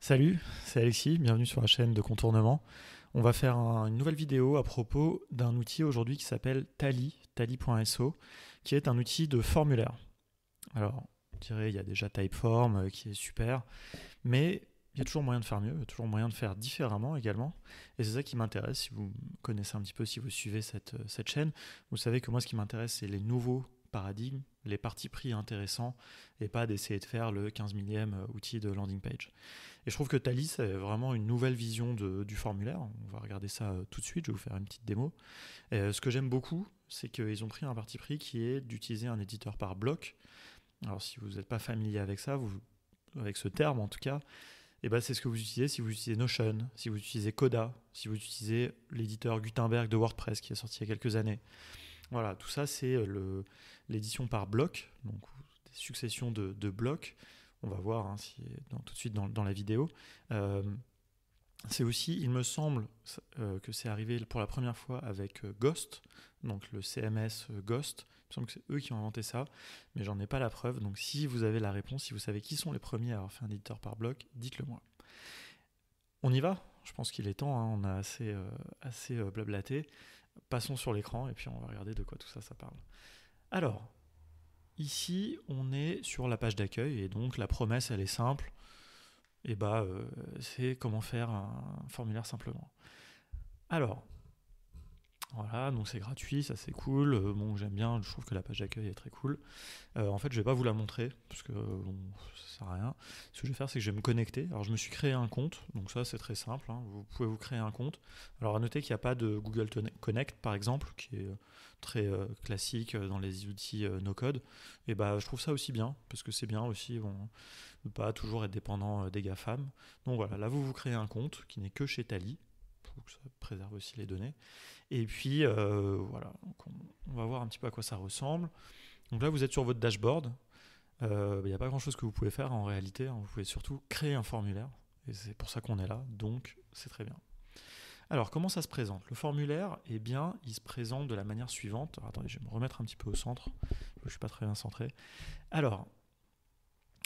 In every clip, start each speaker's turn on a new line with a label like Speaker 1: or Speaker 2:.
Speaker 1: Salut, c'est Alexis, bienvenue sur la chaîne de Contournement. On va faire une nouvelle vidéo à propos d'un outil aujourd'hui qui s'appelle Tally, tally.so, qui est un outil de formulaire. Alors, on dirait, il y a déjà Typeform euh, qui est super, mais il y a toujours moyen de faire mieux, il y a toujours moyen de faire différemment également. Et c'est ça qui m'intéresse, si vous connaissez un petit peu, si vous suivez cette, euh, cette chaîne, vous savez que moi ce qui m'intéresse, c'est les nouveaux paradigmes, les partis pris intéressants et pas d'essayer de faire le 15 millième euh, outil de landing page. Et je trouve que Thalys a vraiment une nouvelle vision du formulaire. On va regarder ça euh, tout de suite, je vais vous faire une petite démo. Euh, ce que j'aime beaucoup, c'est qu'ils ont pris un parti pris qui est d'utiliser un éditeur par bloc. Alors si vous n'êtes pas familier avec ça, vous, avec ce terme en tout cas, et eh ben, c'est ce que vous utilisez si vous utilisez Notion, si vous utilisez Coda, si vous utilisez l'éditeur Gutenberg de WordPress qui est sorti il y a quelques années. Voilà, tout ça, c'est euh, l'édition par bloc, donc des successions de, blocs. On va voir hein, tout de suite dans, la vidéo. Euh, c'est aussi, il me semble euh, que c'est arrivé pour la première fois avec Ghost, donc le CMS Ghost. Il me semble que c'est eux qui ont inventé ça, mais j'en ai pas la preuve. Donc si vous avez la réponse, si vous savez qui sont les premiers à avoir fait un éditeur par bloc, dites-le moi. On y va Je pense qu'il est temps, hein, on a assez, assez blablaté. Passons sur l'écran et puis on va regarder de quoi tout ça ça parle. Alors, ici, on est sur la page d'accueil et donc la promesse, elle est simple. Et eh bah, euh, c'est comment faire un formulaire simplement. Alors, voilà, donc c'est gratuit, ça c'est cool. Euh, bon, j'aime bien, je trouve que la page d'accueil est très cool. Euh, en fait, je vais pas vous la montrer parce que rien. Ce que je vais faire, c'est que je vais me connecter. Alors, je me suis créé un compte, donc ça, c'est très simple. Hein. Vous pouvez vous créer un compte. Alors, à noter qu'il n'y a pas de Google Connect, par exemple, qui est euh, très euh, classique euh, dans les outils no-code. Et bah, je trouve ça aussi bien, parce que c'est bien aussi de ne pas toujours être dépendant des GAFAM. Donc voilà, là, vous vous créez un compte qui n'est que chez Tali. Pour que ça préserve aussi les données. Et puis, voilà, on va voir un petit peu à quoi ça ressemble. Donc là, vous êtes sur votre dashboard il euh, n'y a pas grand-chose que vous pouvez faire en réalité. Hein. Vous pouvez surtout créer un formulaire. Et c'est pour ça qu'on est là. Donc, c'est très bien. Alors, comment ça se présente Le formulaire, eh bien, il se présente de la manière suivante. attendez, je vais me remettre un petit peu au centre. Je ne suis pas très bien centré. Alors,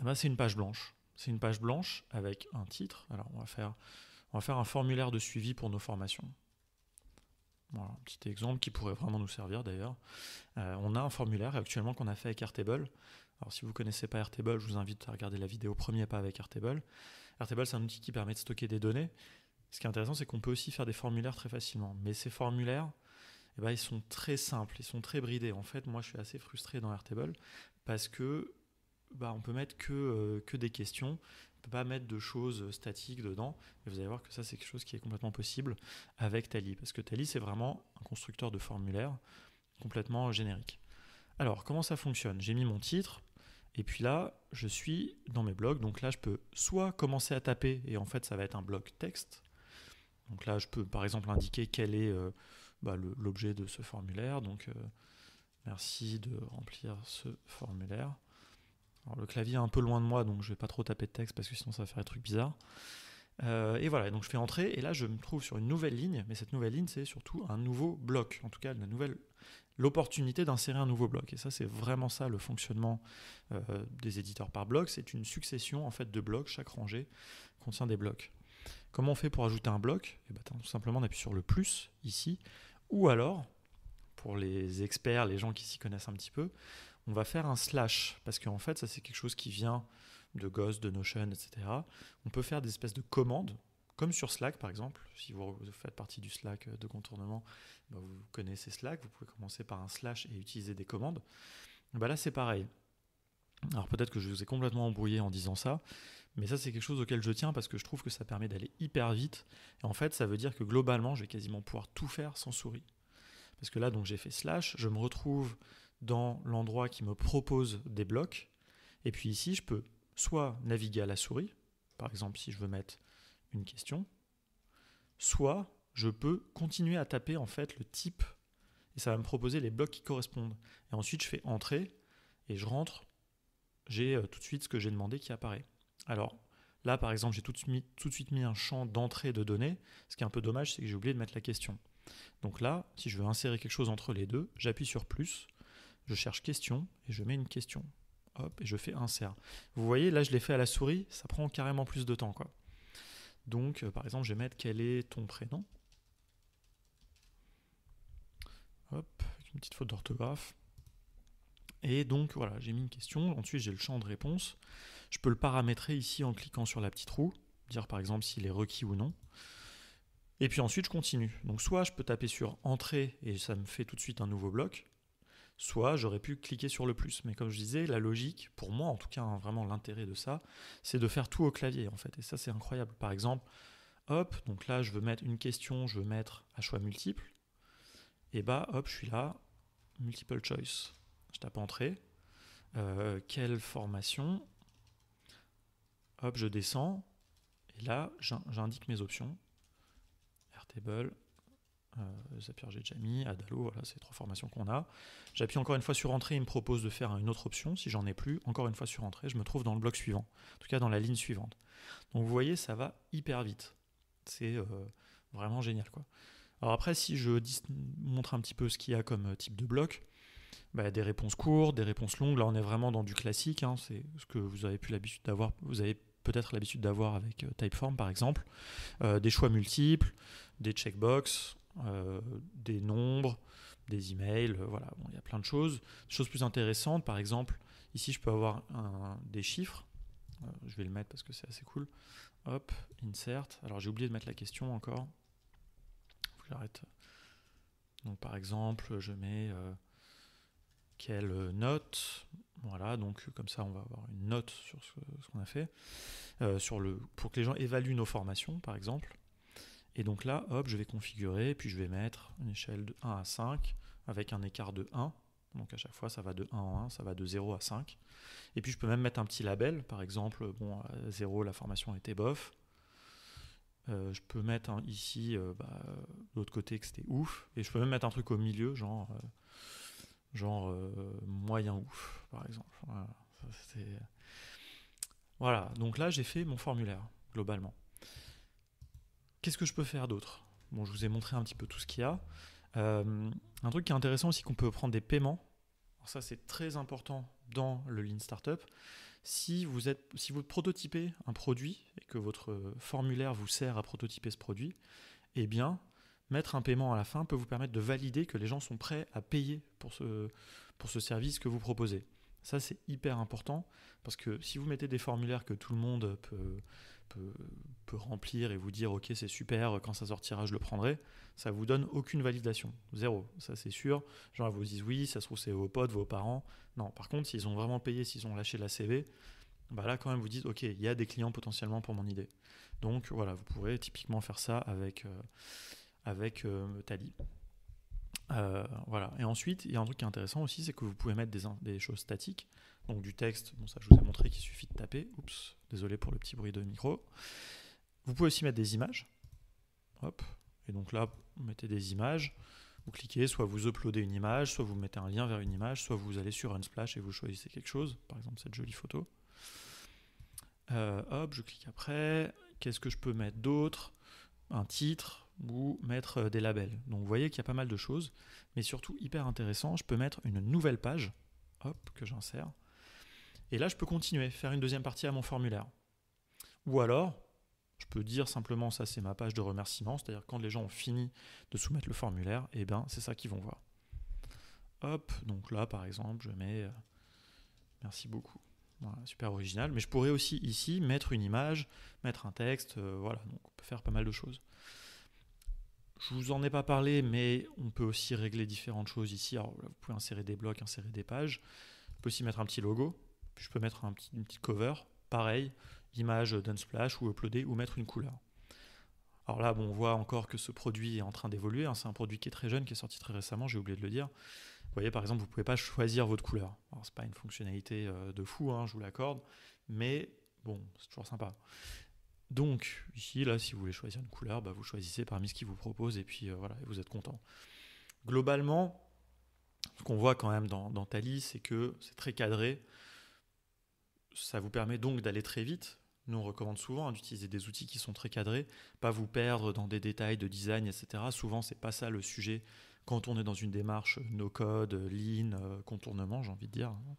Speaker 1: eh ben, c'est une page blanche. C'est une page blanche avec un titre. Alors, on va faire, un formulaire de suivi pour nos formations. Voilà, un petit exemple qui pourrait vraiment nous servir d'ailleurs. Euh, on a un formulaire actuellement qu'on a fait avec Airtable alors si vous ne connaissez pas Airtable, je vous invite à regarder la vidéo Premier pas avec Airtable. Airtable, c'est un outil qui permet de stocker des données. Ce qui est intéressant, c'est qu'on peut aussi faire des formulaires très facilement. Mais ces formulaires, eh ben, ils sont très simples, ils sont très bridés. En fait, moi, je suis assez frustré dans Airtable parce que bah, on peut mettre que, euh, que des questions, on ne peut pas mettre de choses statiques dedans. Et vous allez voir que ça, c'est quelque chose qui est complètement possible avec Tally, parce que Tally, c'est vraiment un constructeur de formulaires complètement générique. Alors, comment ça fonctionne J'ai mis mon titre, et puis là, je suis dans mes blocs, Donc là, je peux soit commencer à taper, et en fait, ça va être un bloc texte. Donc là, je peux par exemple indiquer quel est euh, bah, l'objet de ce formulaire. Donc euh, merci de remplir ce formulaire. Alors, le clavier est un peu loin de moi, donc je ne vais pas trop taper de texte parce que sinon ça va faire des trucs bizarres. Euh, et voilà, donc je fais entrer, et là je me trouve sur une nouvelle ligne, mais cette nouvelle ligne c'est surtout un nouveau bloc, en tout cas la nouvelle l'opportunité d'insérer un nouveau bloc. Et ça, c'est vraiment ça le fonctionnement euh, des éditeurs par bloc. C'est une succession en fait de blocs. Chaque rangée contient des blocs. Comment on fait pour ajouter un bloc eh ben, Tout simplement, on appuie sur le plus ici. Ou alors, pour les experts, les gens qui s'y connaissent un petit peu, on va faire un slash. Parce qu'en fait, ça, c'est quelque chose qui vient de Ghost, de Notion, etc. On peut faire des espèces de commandes comme sur Slack par exemple, si vous faites partie du Slack euh, de contournement, bah, vous connaissez Slack, vous pouvez commencer par un slash et utiliser des commandes. Bah, là c'est pareil. Alors peut-être que je vous ai complètement embrouillé en disant ça, mais ça c'est quelque chose auquel je tiens parce que je trouve que ça permet d'aller hyper vite. Et en fait ça veut dire que globalement je vais quasiment pouvoir tout faire sans souris. Parce que là donc j'ai fait slash, je me retrouve dans l'endroit qui me propose des blocs. Et puis ici je peux soit naviguer à la souris, par exemple si je veux mettre une question, soit je peux continuer à taper en fait le type et ça va me proposer les blocs qui correspondent. Et ensuite, je fais entrer et je rentre. J'ai euh, tout de suite ce que j'ai demandé qui apparaît. Alors là, par exemple, j'ai tout, tout, de suite mis un champ d'entrée de données. Ce qui est un peu dommage, c'est que j'ai oublié de mettre la question. Donc là, si je veux insérer quelque chose entre les deux, j'appuie sur plus, je cherche question et je mets une question. Hop, et je fais insert. Vous voyez, là, je l'ai fait à la souris, ça prend carrément plus de temps. quoi. Donc, euh, par exemple, je vais mettre quel est ton prénom. Hop, une petite faute d'orthographe. Et donc, voilà, j'ai mis une question. Ensuite, j'ai le champ de réponse. Je peux le paramétrer ici en cliquant sur la petite roue, dire par exemple s'il est requis ou non. Et puis ensuite, je continue. Donc, soit je peux taper sur Entrée et ça me fait tout de suite un nouveau bloc, soit j'aurais pu cliquer sur le plus. Mais comme je disais, la logique, pour moi en tout cas, hein, vraiment l'intérêt de ça, c'est de faire tout au clavier en fait. Et ça, c'est incroyable. Par exemple, hop, donc là, je veux mettre une question, je veux mettre à choix multiple. Et bah, hop, je suis là, multiple choice. Je tape entrée. Euh, quelle formation Hop, je descends. Et là, j'indique mes options. table. Euh, Zapier, j'ai Adalo, voilà, c'est trois formations qu'on a. J'appuie encore une fois sur Entrée, il me propose de faire une autre option. Si j'en ai plus, encore une fois sur Entrée, je me trouve dans le bloc suivant, en tout cas dans la ligne suivante. Donc vous voyez, ça va hyper vite. C'est euh, vraiment génial. Quoi. Alors après, si je montre un petit peu ce qu'il y a comme euh, type de bloc, bah, des réponses courtes, des réponses longues, là on est vraiment dans du classique, hein. c'est ce que vous avez plus l'habitude d'avoir, vous avez peut-être l'habitude d'avoir avec Typeform par exemple, des choix multiples, des checkbox, euh, des nombres, des emails, euh, voilà, bon, il y a plein de choses. Des choses plus intéressantes, par exemple, ici je peux avoir un, des chiffres. Euh, je vais le mettre parce que c'est assez cool. Hop, insert. Alors j'ai oublié de mettre la question encore. Faut que j'arrête. Donc par exemple, je mets quelle note. Voilà, donc comme ça on va avoir une note sur ce, ce qu'on a fait. sur le, pour que les gens évaluent nos formations, par exemple. Et donc là, hop, je vais configurer, puis je vais mettre une échelle de 1 à 5 avec un écart de 1. Donc à chaque fois, ça va de 1 à 1, ça va de 0 à 5. Et puis je peux même mettre un petit label, par exemple, bon, 0, la formation était bof. Euh, je peux mettre ici, euh, bah, l'autre côté, que c'était ouf. Et je peux même mettre un truc au milieu, genre, euh, genre moyen ouf, par exemple. voilà. donc là, j'ai fait mon formulaire, globalement. Qu'est-ce que je peux faire d'autre Bon, je vous ai montré un petit peu tout ce qu'il y a. Euh, un truc qui est intéressant aussi, qu'on peut prendre des paiements. ça, c'est très important dans le Lean Startup. Si vous, êtes, si vous prototypez un produit et que votre formulaire vous sert à prototyper ce produit, eh bien, mettre un paiement à la fin peut vous permettre de valider que les gens sont prêts à payer pour ce, pour ce service que vous proposez. Ça, c'est hyper important parce que si vous mettez des formulaires que tout le monde peut, remplir et vous dire OK, c'est super, quand ça sortira, je le prendrai, ça vous donne aucune validation. Zéro. Ça, c'est sûr. Genre, vous disent oui, ça se trouve, c'est vos potes, vos parents. Non, par contre, s'ils ont vraiment payé, s'ils ont lâché la CV, bah là, quand même, vous dites OK, il y a des clients potentiellement pour mon idée. Donc, voilà, vous pourrez typiquement faire ça avec, euh, euh, euh, voilà. Et ensuite, il y a un truc qui est intéressant aussi, c'est que vous pouvez mettre des, choses statiques. Donc du texte, bon ça je vous ai montré qu'il suffit de taper. Oups, désolé pour le petit bruit de micro. Vous pouvez aussi mettre des images. Hop. Et donc là, vous mettez des images. Vous cliquez, soit vous uploadez une image, soit vous mettez un lien vers une image, soit vous allez sur Unsplash et vous choisissez quelque chose, par exemple cette jolie photo. Euh, hop, je clique après. Qu'est-ce que je peux mettre d'autre Un titre, ou mettre euh, des labels. Donc vous voyez qu'il y a pas mal de choses, mais surtout hyper intéressant, je peux mettre une nouvelle page, hop, que j'insère. Et là, je peux continuer, faire une deuxième partie à mon formulaire. Ou alors, je peux dire simplement ça c'est ma page de remerciement, c'est-à-dire quand les gens ont fini de soumettre le formulaire, eh ben, c'est ça qu'ils vont voir. Hop, donc là par exemple, je mets euh, merci beaucoup. super original, mais je pourrais aussi ici mettre une image, mettre un texte, euh, voilà, donc on peut faire pas mal de choses. Je vous en ai pas parlé, mais on peut aussi régler différentes choses ici. Alors, vous pouvez insérer des blocs, insérer des pages. Je peux aussi mettre un petit logo. Puis je peux mettre un petit, une petite cover. Pareil, image d'un splash ou uploader ou mettre une couleur. Alors là, bon, on voit encore que ce produit est en train d'évoluer. Hein. C'est un produit qui est très jeune, qui est sorti très récemment, j'ai oublié de le dire. Vous voyez, par exemple, vous ne pouvez pas choisir votre couleur. Alors, ce n'est pas une fonctionnalité euh, de fou, hein, je vous l'accorde, mais bon, c'est toujours sympa. Donc, ici, là, si vous voulez choisir une couleur, bah, vous choisissez parmi ce qui vous propose et puis euh, voilà, vous êtes content. Globalement, ce qu'on voit quand même dans, dans Tali, c'est que c'est très cadré. Ça vous permet donc d'aller très vite. Nous, on recommande souvent hein, d'utiliser des outils qui sont très cadrés, pas vous perdre dans des détails de design, etc. Souvent, c'est pas ça le sujet quand on est dans une démarche no code, lean, euh, contournement, j'ai envie de dire. Hein.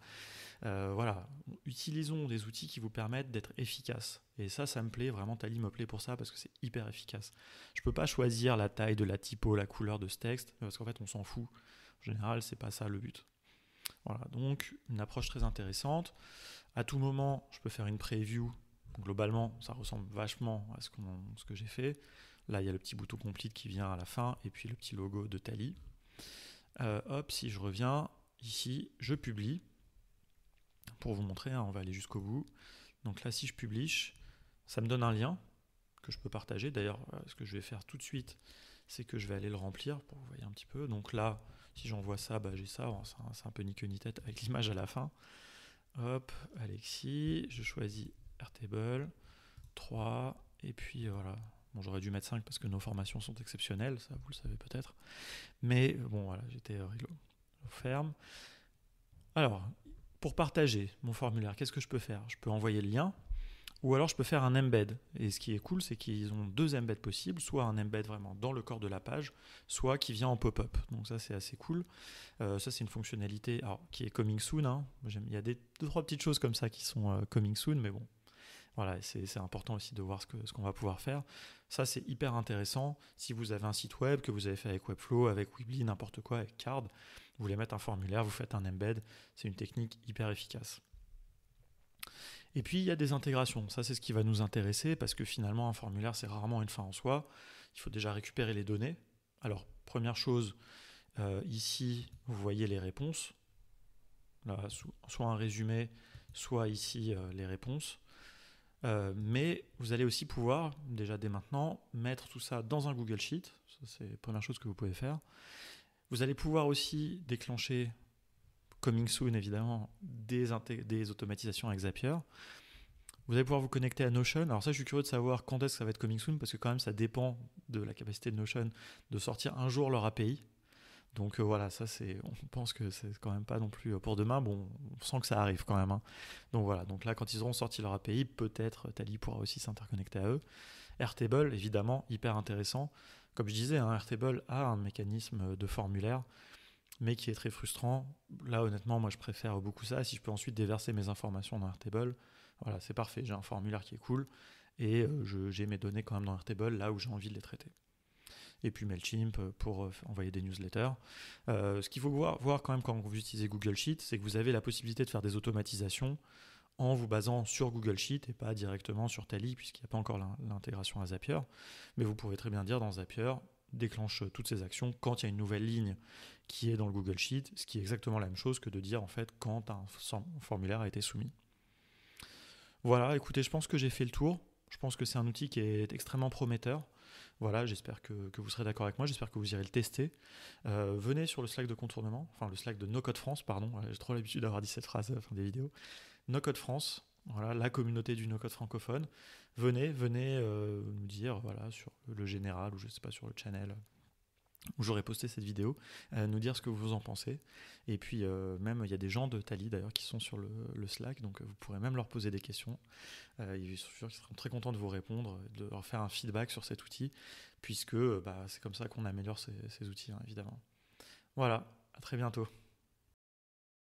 Speaker 1: Euh, voilà, utilisons des outils qui vous permettent d'être efficace. Et ça, ça me plaît vraiment. Tali me plaît pour ça parce que c'est hyper efficace. Je peux pas choisir la taille de la typo, la couleur de ce texte parce qu'en fait, on s'en fout. En général, c'est pas ça le but. Voilà, donc une approche très intéressante. À tout moment, je peux faire une preview globalement, ça ressemble vachement à ce, que j'ai fait. Là, il y a le petit bouton complete qui vient à la fin et puis le petit logo de Tally. Euh, hop, si je reviens ici, je publie. Pour vous montrer, hein, on va aller jusqu'au bout. Donc là, si je publie ça me donne un lien que je peux partager. D'ailleurs, euh, ce que je vais faire tout de suite, c'est que je vais aller le remplir pour vous voyez un petit peu. Donc là, si j'envoie ça, bah, j'ai ça. C'est un, un, peu ni queue ni tête avec l'image à la fin. Hop, Alexis, je choisis Airtable, 3, et puis euh, voilà. Bon, j'aurais dû mettre 5 parce que nos formations sont exceptionnelles, ça vous le savez peut-être. Mais euh, bon, voilà, j'étais euh, rigolo, Ferme. Alors, pour partager mon formulaire, qu'est-ce que je peux faire Je peux envoyer le lien ou alors je peux faire un embed. Et ce qui est cool, c'est qu'ils ont deux embeds possibles, soit un embed vraiment dans le corps de la page, soit qui vient en pop-up. Donc ça, c'est assez cool. ça, c'est une fonctionnalité alors, qui est coming soon. Hein. Il y a des, deux, trois petites choses comme ça qui sont coming soon, mais bon, voilà, c'est important aussi de voir ce qu'on va pouvoir faire. Ça, c'est hyper intéressant. Si vous avez un site web que vous avez fait avec Webflow, avec Weebly, n'importe quoi, avec Card, vous voulez mettre un formulaire, vous faites un embed. C'est une technique hyper efficace. Et puis, il y a des intégrations. Ça, c'est ce qui va nous intéresser parce que finalement, un formulaire, c'est rarement une fin en soi. Il faut déjà récupérer les données. Alors, première chose, euh, ici, vous voyez les réponses. Là, soit un résumé, soit ici euh, les réponses. Euh, mais vous allez aussi pouvoir, déjà dès maintenant, mettre tout ça dans un Google Sheet. c'est la première chose que vous pouvez faire. Vous allez pouvoir aussi déclencher, coming soon évidemment, des, des automatisations avec Zapier. Vous allez pouvoir vous connecter à Notion. Alors ça, je suis curieux de savoir quand est-ce que ça va être coming soon, parce que quand même, ça dépend de la capacité de Notion de sortir un jour leur API. Donc euh, voilà, ça c'est, on pense que c'est quand même pas non plus euh, pour demain. Bon, on sent que ça arrive quand même. Hein. Donc voilà, donc là quand ils auront sorti leur API, peut-être euh, Tally pourra aussi s'interconnecter à eux. Airtable, évidemment, hyper intéressant. Comme je disais, hein, Airtable a un mécanisme de formulaire, mais qui est très frustrant. Là honnêtement, moi je préfère beaucoup ça. Si je peux ensuite déverser mes informations dans Airtable, voilà, c'est parfait. J'ai un formulaire qui est cool et j'ai mes données quand même dans Airtable là où j'ai envie de les traiter et puis MailChimp euh, pour euh, envoyer des newsletters. Euh, ce qu'il faut voir, voir, quand même quand vous utilisez Google Sheet, c'est que vous avez la possibilité de faire des automatisations en vous basant sur Google Sheet et pas directement sur Tally, puisqu'il n'y a pas encore l'intégration à Zapier. Mais vous pouvez très bien dire dans Zapier, déclenche toutes ces actions quand il y a une nouvelle ligne qui est dans le Google Sheet, ce qui est exactement la même chose que de dire en fait quand un formulaire a été soumis. Voilà, écoutez, je pense que j'ai fait le tour. Je pense que c'est un outil qui est extrêmement prometteur. Voilà, j'espère que, vous serez d'accord avec moi, j'espère que vous irez le tester. Euh, venez sur le Slack de contournement, enfin le Slack de No Code France, pardon, euh, j'ai trop l'habitude d'avoir dit cette phrase à la fin des vidéos. No Code France, voilà, la communauté du no-code francophone. Venez, venez euh, nous dire voilà, sur le général ou je sais pas sur le channel où j'aurais posté cette vidéo, euh, nous dire ce que vous en pensez. Et puis euh, même, il y a des gens de Tali d'ailleurs qui sont sur le, Slack, donc euh, vous pourrez même leur poser des questions. Ils sont sûrs qu'ils seront très contents de vous répondre, de leur faire un feedback sur cet outil, puisque bah, c'est comme ça qu'on améliore ces, outils, hein, évidemment. Voilà, à très bientôt.